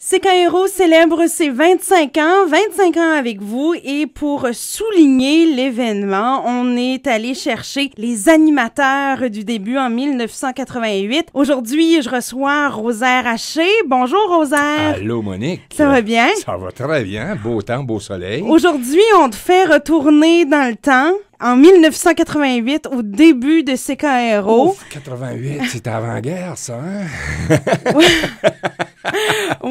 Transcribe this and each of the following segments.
Hero célèbre ses 25 ans, 25 ans avec vous et pour souligner l'événement, on est allé chercher les animateurs du début en 1988. Aujourd'hui, je reçois Rosaire Haché. Bonjour Rosaire. Allô Monique. Ça va bien? Ça va très bien, beau temps, beau soleil. Aujourd'hui, on te fait retourner dans le temps. En 1988, au début de CKRO. Hero. 88, c'est avant-guerre, ça, hein?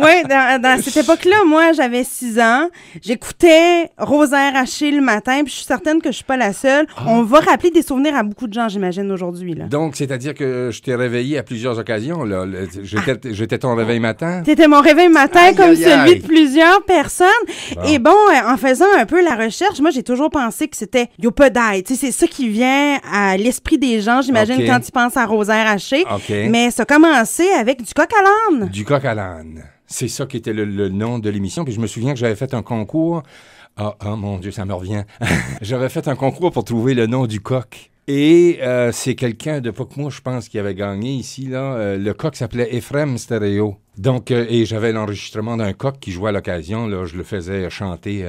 oui, dans, cette époque-là, moi, j'avais 6 ans. J'écoutais Rosaire Haché le matin, puis je suis certaine que je suis pas la seule. Ah. On va rappeler des souvenirs à beaucoup de gens, j'imagine, aujourd'hui. Donc, c'est-à-dire que je t'ai réveillé à plusieurs occasions. Là. Ah. J'étais ton réveil matin. T'étais mon réveil matin, comme celui de plusieurs personnes. Ah. Et bon, euh, en faisant un peu la recherche, moi, j'ai toujours pensé que c'était Yopodai. Tu sais, c'est ça qui vient à l'esprit des gens, j'imagine, quand ils pensent à Rosaire Haché. Mais ça a commencé avec du coq à Du coq à l'âne. C'est ça qui était le, nom de l'émission. Puis je me souviens que j'avais fait un concours. Ah, ah mon Dieu, ça me revient. j'avais fait un concours pour trouver le nom du coq. Et euh, c'est quelqu'un de pas que moi, je pense, qui avait gagné ici. Là. Euh, le coq s'appelait Ephraim Stereo. Donc, euh, et j'avais l'enregistrement d'un coq qui jouait à l'occasion. Là, je le faisais chanter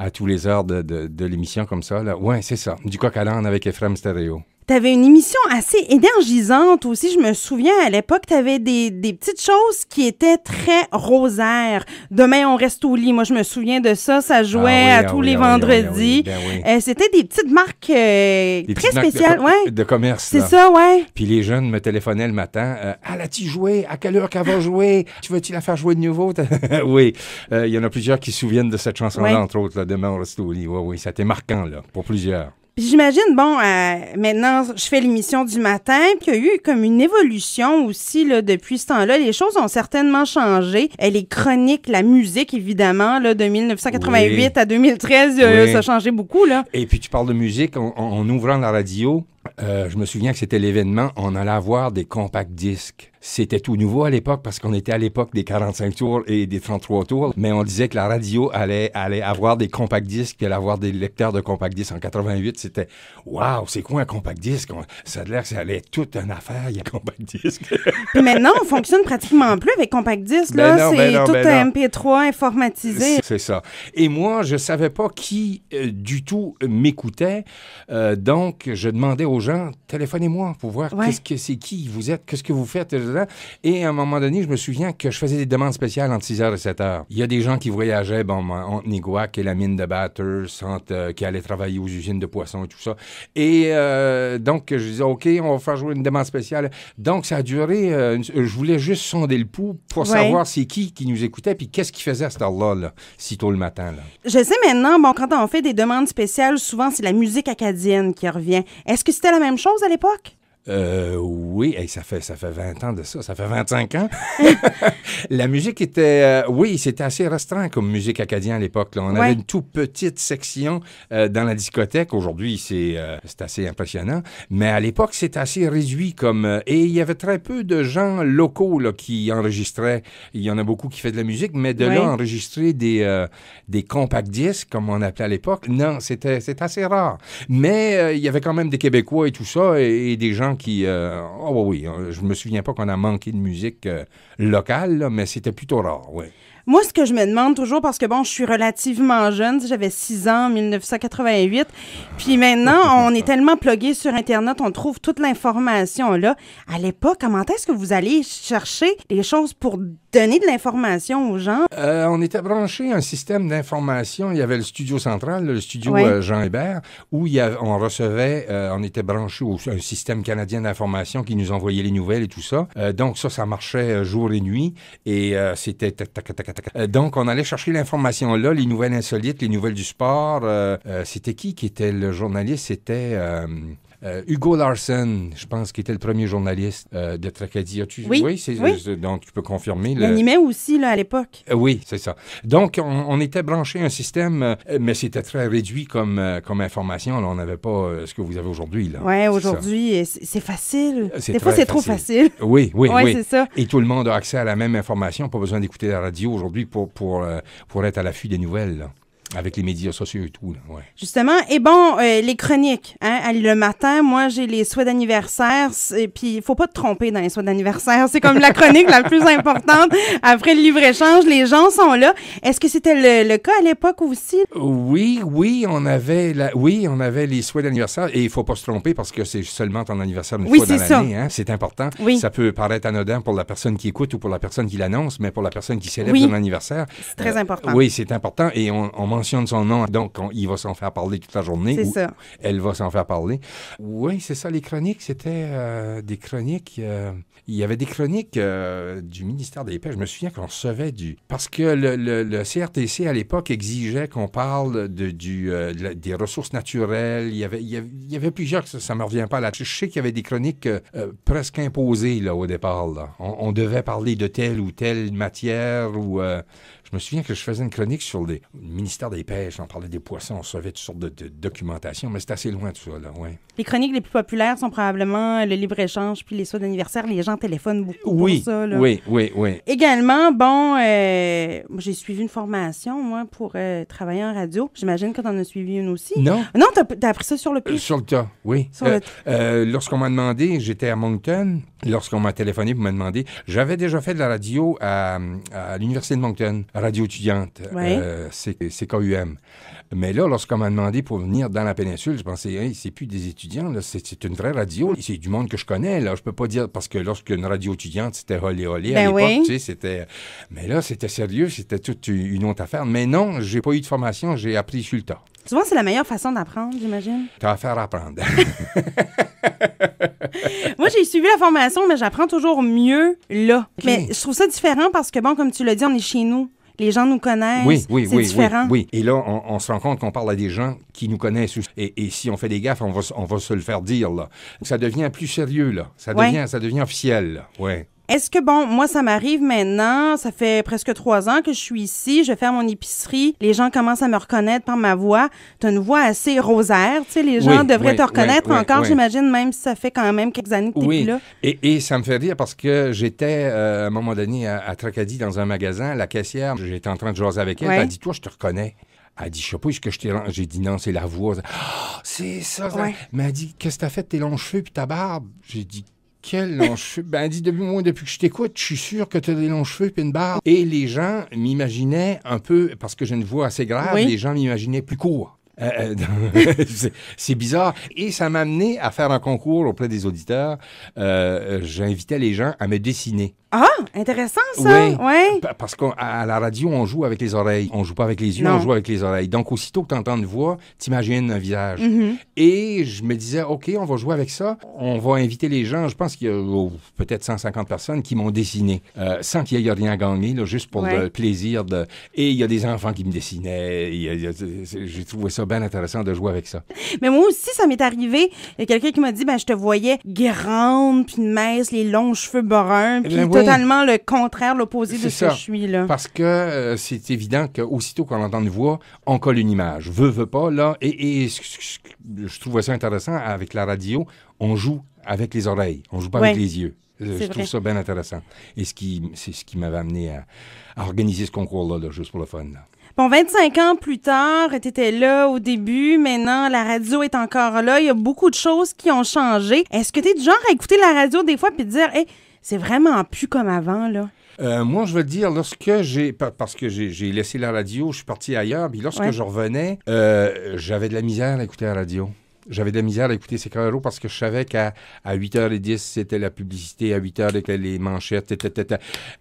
à tous les heures de, l'émission comme ça. Là. Ouais, c'est ça. Du coq à l'âne avec Ephraim Stereo. Tu une émission assez énergisante aussi. Je me souviens à l'époque, tu avais des, des, petites choses qui étaient très rosaires. Demain, on reste au lit. Moi, je me souviens de ça. Ça jouait à tous les vendredis. C'était des petites marques euh, très spéciales. de, ouais. de commerce. C'est ça, ouais. Puis les jeunes me téléphonaient le matin. ah, euh, l'as-tu joué? À quelle heure qu'elle va jouer? Tu veux-tu la faire jouer de nouveau? oui. Euh, il y en a plusieurs qui se souviennent de cette chanson-là, entre autres. Demain, on reste au lit. Oui, oui. Ça marquant, là, pour plusieurs j'imagine, bon, euh, maintenant, je fais l'émission du matin, puis il y a eu comme une évolution aussi là, depuis ce temps-là. Les choses ont certainement changé. Elle euh, est chronique, la musique, évidemment, là, de 1988 à 2013, euh, ça a changé beaucoup. Là. Et puis tu parles de musique, en, ouvrant la radio, je me souviens que c'était l'événement, on allait avoir des compacts disques. C'était tout nouveau à l'époque parce qu'on était à l'époque des 45 tours et des 33 tours, mais on disait que la radio allait, allait avoir des compact disques, qu'elle avoir des lecteurs de compact disques. En 88, c'était Waouh, c'est quoi un compact disque? ça a l'air que ça allait être toute une affaire, il y a compact disque. maintenant, on fonctionne pratiquement plus avec compact disque. Ben là, c'est ben tout ben un MP3 informatisé. C'est ça. Et moi, je savais pas qui euh, du tout m'écoutait. Euh, donc, je demandais aux gens téléphonez-moi pour voir qu'est-ce que c'est qui vous êtes, qu'est-ce que vous faites et à un moment donné, je me souviens que je faisais des demandes spéciales entre 6h et 7h. Il y a des gens qui voyageaient, bon, entre Niguac et la mine de Batters, euh, qui allaient travailler aux usines de poissons et tout ça. Et euh, donc, je disais, OK, on va faire jouer une demande spéciale. Donc, ça a duré, euh, je voulais juste sonder le pouls pour savoir c'est qui qui nous écoutait, puis qu'est-ce qu'ils faisait à cette heure-là, si tôt le matin. Je sais maintenant, bon, quand on fait des demandes spéciales, souvent, c'est la musique acadienne qui revient. Est-ce que c'était la même chose à l'époque? Euh, oui, ça, fait, ça fait 20 ans de ça, ça fait 25 ans. la musique était, euh, oui, c'était assez restreint comme musique acadienne à l'époque. On avait une toute petite section euh, dans la discothèque. Aujourd'hui, euh, c'est assez impressionnant. Mais à l'époque, c'était assez réduit comme... et il y avait très peu de gens locaux qui enregistraient. Il y en a beaucoup qui faisaient de la musique, mais de là, enregistrer des, des compact disques, comme on appelait à l'époque, non, c'était assez rare. Mais il y avait quand même des Québécois et tout ça, et des gens qui... Euh, ah oui, hein, je me souviens pas qu'on a manqué de musique euh, locale, mais c'était plutôt rare, oui. Moi, ce que je me demande toujours, parce que bon, je suis relativement jeune, j'avais 6 ans 1988, puis maintenant, on est tellement plugué sur Internet, on trouve toute l'information là. À l'époque, comment est-ce que vous allez chercher les choses pour donner de l'information aux gens? Euh, on était branché un système d'information. Il y avait le studio central, le studio euh, Jean Hébert, où il on recevait, euh, on était branché au un système canadien d'information qui nous envoyait les nouvelles et tout ça. donc ça, ça marchait jour et nuit, et c'était tac, tac, tac, Euh, donc, on allait chercher l'information là, les nouvelles insolites, les nouvelles du sport. Euh, euh, c'était qui qui était le journaliste? C'était euh, Hugo Larson, je pense, qui était le premier journaliste d'être euh, de Tracadie. Tu... Oui, euh, donc tu peux confirmer. Le... On aussi là, à l'époque. oui, c'est ça. Donc, on, était branché un système, mais c'était très réduit comme, comme information. on n'avait pas ce que vous avez aujourd'hui. Oui, aujourd'hui, c'est facile. Des fois, c'est trop facile. Oui, oui, oui. c'est ça. Et tout le monde a accès à la même information. Pas besoin d'écouter la radio aujourd'hui pour, pour, pour être à l'affût des nouvelles. Avec les médias sociaux et tout, ouais. Justement. Et bon, euh, les chroniques. Hein, le matin, moi, j'ai les souhaits d'anniversaire. Et puis, il faut pas te tromper dans les souhaits d'anniversaire. C'est comme la chronique la plus importante. Après le livre-échange, les gens sont là. Est-ce que c'était le, cas à l'époque aussi? Oui, oui, on avait la, oui, on avait les souhaits d'anniversaire. Et il faut pas se tromper parce que c'est seulement ton anniversaire une fois dans l'année. Hein, c'est important. Oui. Ça peut paraître anodin pour la personne qui écoute ou pour la personne qui l'annonce, mais pour la personne qui célèbre son anniversaire. C'est très euh, important. Oui, c'est important. Et on, on de son nom, donc il va s'en faire parler toute la journée. Elle va s'en faire parler. Oui, c'est ça, les chroniques, c'était euh, des chroniques. Euh, il y avait des chroniques euh, du ministère des Pêches. Je me souviens qu'on recevait du. Parce que le, le, CRTC, à l'époque, exigeait qu'on parle de, du, des ressources naturelles. Il y avait, il y avait, plusieurs, ça me revient pas là. Je sais qu'il y avait des chroniques presque imposées là, au départ. Là. On, devait parler de telle ou telle matière. ou Je me souviens que je faisais une chronique sur les, le ministère des Pêches, on parlait des poissons, on recevait toutes sortes de, documentation, mais c'est assez loin de ça, Les chroniques les plus populaires sont probablement le libre-échange puis les soins d'anniversaire. Les gens téléphonent beaucoup pour ça, Oui, oui, oui. Également, bon, euh, j'ai suivi une formation, moi, pour euh, travailler en radio. J'imagine que tu en as suivi une aussi. Non. Non, tu as, appris ça sur le euh, pied. sur le tas, oui. lorsqu'on m'a demandé, j'étais à Moncton, lorsqu'on m'a téléphoné pour me demander, j'avais déjà fait de la radio à, l'Université de Moncton, radio étudiante. c'est comme mais là, lorsqu'on m'a demandé pour venir dans la péninsule, je pensais, c'est plus des étudiants, c'est une vraie radio, c'est du monde que je connais. Là, je peux pas dire parce que lorsqu'une radio étudiante, c'était holé olé à ben l'époque, c'était. Mais là, c'était sérieux, c'était toute une autre affaire. Mais non, j'ai pas eu de formation, j'ai appris sur le tas. Souvent, c'est la meilleure façon d'apprendre, j'imagine. T'as affaire à apprendre. Moi, j'ai suivi la formation, mais j'apprends toujours mieux là. Mais je trouve ça différent parce que, bon, comme tu l'as dit, on est chez nous les gens nous connaissent. Oui, oui, c'est oui, différent. Oui, oui, Et là, on, se rend compte qu'on parle à des gens qui nous connaissent. Et, si on fait des gaffes, on va, se le faire dire. Là. Ça devient plus sérieux. Là. Ça, devient, ça devient officiel. Oui. Ouais. Est-ce que, bon, moi, ça m'arrive maintenant, ça fait presque trois ans que je suis ici, je fais mon épicerie, les gens commencent à me reconnaître par ma voix. T'as une voix assez rosaire, tu sais, les gens devraient te reconnaître encore, j'imagine, même si ça fait quand même quelques années que t'es plus là. Et, et ça me fait rire parce que j'étais, euh, à un moment donné, à, Tracadie, dans un magasin, la caissière, j'étais en train de jouer avec elle, elle dit, toi, je te reconnais. Elle dit, je sais pas, est-ce que je t'ai... J'ai dit, non, c'est la voix. Ah, c'est ça. Mais elle dit, qu'est-ce que t'as fait de tes longs cheveux puis ta barbe? J'ai dit, quel long cheveu. Ben, dis depuis, depuis que je t'écoute, je suis sûr que tu as des longs cheveux et une barbe. Et les gens m'imaginaient un peu, parce que j'ai une voix assez grave, les gens m'imaginaient plus court. Euh, euh, c'est bizarre. Et ça m'a amené à faire un concours auprès des auditeurs. Euh, j'invitais les gens à me dessiner. Ah, intéressant ça. Oui. Parce qu'à la radio, on joue avec les oreilles. On joue pas avec les yeux, on joue avec les oreilles. Donc, aussitôt que tu entends une voix, tu imagines un visage. Mm-hmm. Et je me disais, OK, on va jouer avec ça. On va inviter les gens. Je pense qu'il y a oh, peut-être 150 personnes qui m'ont dessiné euh, sans qu'il y ait rien gagné, là, juste pour le plaisir. De... Et il y a des enfants qui me dessinaient. J'ai trouvé ça bien intéressant de jouer avec ça. Mais moi aussi, ça m'est arrivé. Il y a quelqu'un qui m'a dit, ben, je te voyais grande, puis mince, les longs cheveux bruns. Eh puis ben, totalement le contraire, l'opposé de ce que je suis. Là. Parce que euh, c'est évident qu'aussitôt qu'on entend une voix, on colle une image. Veux, veux pas, là. Et, je trouvais ça intéressant avec la radio. On joue avec les oreilles, on joue pas avec les yeux. Euh, je trouve ça bien intéressant. Et ce qui, c'est ce qui m'avait amené à, organiser ce concours-là, juste pour le fun. Bon, 25 ans plus tard, tu étais là au début, maintenant la radio est encore là, il y a beaucoup de choses qui ont changé. Est-ce que tu es du genre à écouter la radio des fois puis te dire, c'est vraiment plus comme avant, là. Euh, moi, je veux dire, lorsque j'ai. Parce que j'ai laissé la radio, je suis parti ailleurs, puis lorsque je revenais, euh, j'avais de la misère à écouter la radio. J'avais de la misère à écouter ces carreaux parce que je savais qu'à à 8h10, c'était la publicité, à 8h, c'était les manchettes, etc.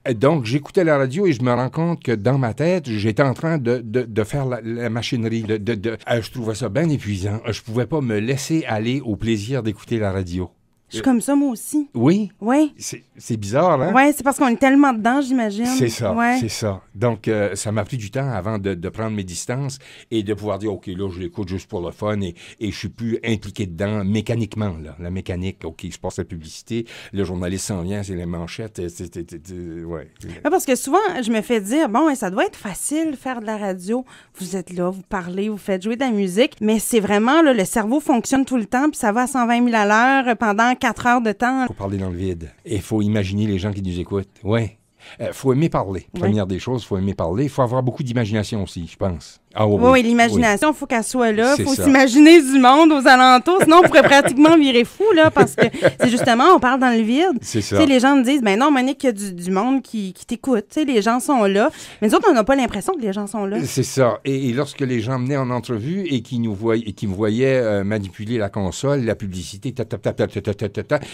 Euh, donc, j'écoutais la radio et je me rends compte que dans ma tête, j'étais en train de, faire la, machinerie. De, je trouvais ça bien épuisant. Je pouvais pas me laisser aller au plaisir d'écouter la radio. Je suis comme ça, moi aussi. Oui. Oui. C'est bizarre, là? Hein? Oui, c'est parce qu'on est tellement dedans, j'imagine. C'est ça. C'est ça. Donc, euh, ça m'a pris du temps avant de, de, prendre mes distances et de pouvoir dire, OK, là, je l'écoute juste pour le fun et, et je suis plus impliqué dedans mécaniquement, là. La mécanique, OK, je passe la publicité, le journaliste s'en vient, c'est les manchettes. Ouais. parce que souvent, je me fais dire, bon, ça doit être facile faire de la radio. Vous êtes là, vous parlez, vous faites jouer de la musique, mais c'est vraiment, là, le cerveau fonctionne tout le temps, puis ça va à 120 000 à l'heure euh, pendant 4 heures de temps. Il faut parler dans le vide. Et il faut imaginer les gens qui nous écoutent. Oui, il faut aimer parler. Première des choses, il faut aimer parler. Il faut avoir beaucoup d'imagination aussi, je pense. oui, l'imagination, il faut qu'elle soit là. Il faut s'imaginer du monde aux alentours. Sinon, on pourrait pratiquement virer fou, là, parce que c'est justement, on parle dans le vide. C'est ça. les gens me disent, ben non, Monique, il y a du, monde qui, t'écoute. Les gens sont là. Mais nous autres, on n'a pas l'impression que les gens sont là. C'est ça. Et, lorsque les gens venaient en entrevue et qui nous voyaient, et qui me voyaient manipuler la console, la publicité, ta,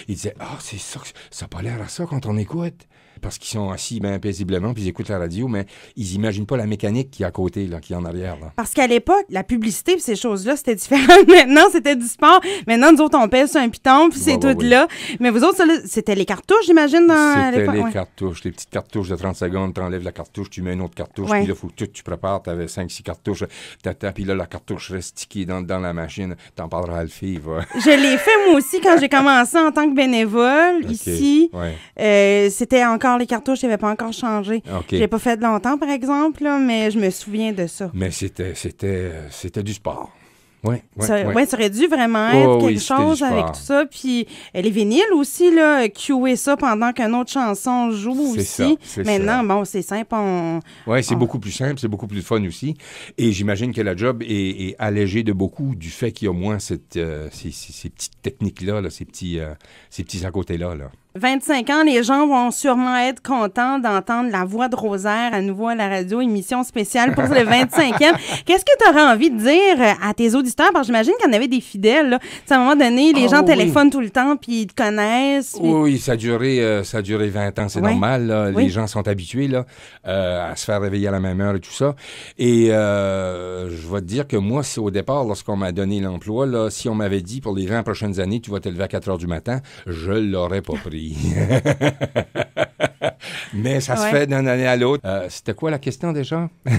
ils disaient, ah, c'est ça, ça n'a pas l'air à ça quand on écoute parce qu'ils sont assis bien paisiblement, puis ils écoutent la radio, mais ils n'imaginent pas la mécanique qui est à côté, là, qui est en arrière. Parce qu'à l'époque, la publicité, ces choses-là, c'était différent. Maintenant, c'était du sport. Maintenant, nous autres, on pèse sur un piton, puis c'est bah, bah, tout là. Mais vous autres, c'était les cartouches, j'imagine, dans C'était les cartouches, les petites cartouches de 30 secondes. Tu enlèves la cartouche, tu mets une autre cartouche, puis là, faut tu prépares. Tu avais 5-6 cartouches, tata, puis là, la cartouche reste stickée dans, dans la machine. T'en parleras à le Je l'ai fait, moi aussi, quand j'ai commencé en tant que bénévole, ici. Euh, c'était encore les cartouches n'avaient pas encore changé. J'ai pas fait longtemps, par exemple, mais je me souviens de ça. Mais c'était, c'était, c'était du sport. Oui, ça, Ouais, ça aurait dû vraiment oh être quelque chose avec tout ça. Puis euh, les vinyles aussi, là, euh, ça pendant qu'une autre chanson joue aussi. Maintenant, bon, c'est simple. Ouais, Oui, c'est beaucoup plus simple, c'est beaucoup plus fun aussi. Et j'imagine que la job est, allégée de beaucoup du fait qu'il y a moins cette, euh, ces, petites techniques-là, là, ces petits, ces petits à côté-là. là. 25 ans, les gens vont sûrement être contents d'entendre la voix de Rosaire à nouveau à la radio, émission spéciale pour le 25e. Qu'est-ce que tu aurais envie de dire à tes auditeurs? Parce que j'imagine qu'il y en avait des fidèles. Là. à un moment donné, les ah gens téléphonent tout le temps, puis ils te connaissent. Oui, ça a duré, euh, ça a duré 20 ans, c'est normal. Les gens sont habitués euh, à se faire réveiller à la même heure et tout ça. Et euh, je vais te dire que moi, c'est au départ, lorsqu'on m'a donné l'emploi, si on m'avait dit pour les 20 prochaines années, tu vas te lever à 4 heures du matin, je l'aurais pas pris. Mais ça se fait d'un année à l'autre. Euh, c'était quoi la question déjà?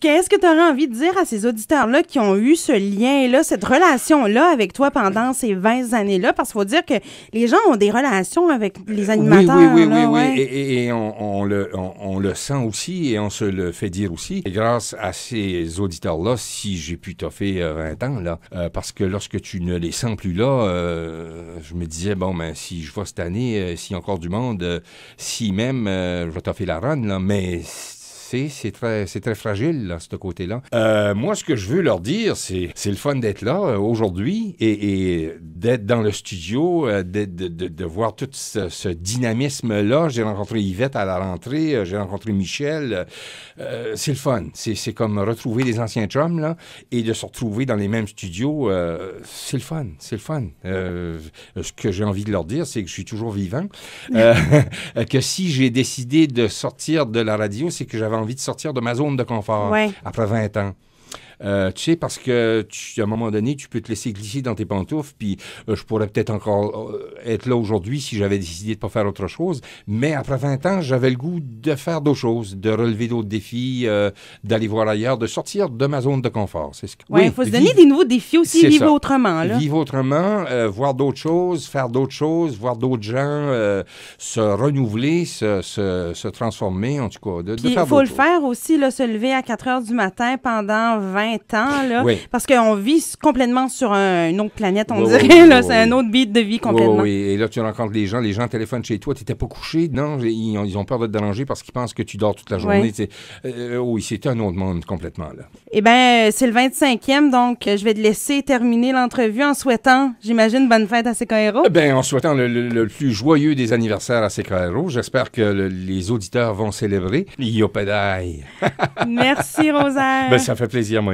Qu'est-ce que tu aurais envie de dire à ces auditeurs-là qui ont eu ce lien-là, cette relation-là avec toi pendant ces 20 années-là? Parce qu'il faut dire que les gens ont des relations avec les animateurs. Oui, oui, oui, Et, on, le, on, le, sent aussi et on se le fait dire aussi. Et grâce à ces auditeurs-là, si j'ai pu t'offrir 20 euh, ans, là, euh, parce que lorsque tu ne les sens plus là, euh, je me disais, bon, ben, si je vois cette année, euh, s'il y a encore du monde, euh, si même, euh, je vais t'offrir la run, là, mais c'est très, c'est très fragile, ce côté-là. Euh, moi, ce que je veux leur dire, c'est, c'est le fun d'être là euh, aujourd'hui et, d'être dans le studio, euh, de, de, voir tout ce, dynamisme-là. J'ai rencontré Yvette à la rentrée, j'ai rencontré Michel. c'est le fun. C'est, comme retrouver des anciens chums, là, et de se retrouver dans les mêmes studios. c'est le fun. C'est le fun. ce que j'ai envie de leur dire, c'est que je suis toujours vivant. que si j'ai décidé de sortir de la radio, c'est que j'avais envie de sortir de ma zone de confort après 20 ans. Euh, tu sais, parce que tu, un moment donné, tu peux te laisser glisser dans tes pantoufles, puis euh, je pourrais peut-être encore euh, être là aujourd'hui si j'avais décidé de pas faire autre chose. Mais après 20 ans, j'avais le goût de faire d'autres choses, de relever d'autres défis, d'aller voir ailleurs, de sortir de ma zone de confort. ce oui, il faut se donner des nouveaux défis aussi, vivre autrement. Vivre autrement, voir d'autres choses, faire d'autres choses, voir d'autres gens, se renouveler, se, transformer, en tout cas. il faut le faire aussi, là, se lever à 4 heures du matin pendant 20 20 ans, là, parce qu'on vit complètement sur une autre planète, on dirait. c'est un autre beat de vie complètement. et là, tu rencontres les gens, les gens téléphonent chez toi, tu n'étais pas couché, non, ils ont, peur de te déranger parce qu'ils pensent que tu dors toute la journée. Euh, euh, oui, c'est un autre monde complètement. Là. Eh bien, c'est le 25e, donc euh, je vais te laisser terminer l'entrevue en souhaitant, j'imagine, bonne fête à Eh Ben, en souhaitant le, plus joyeux des anniversaires à Secaero. J'espère que les auditeurs vont célébrer. Merci, Rosaire. Ben, ça fait plaisir, moi.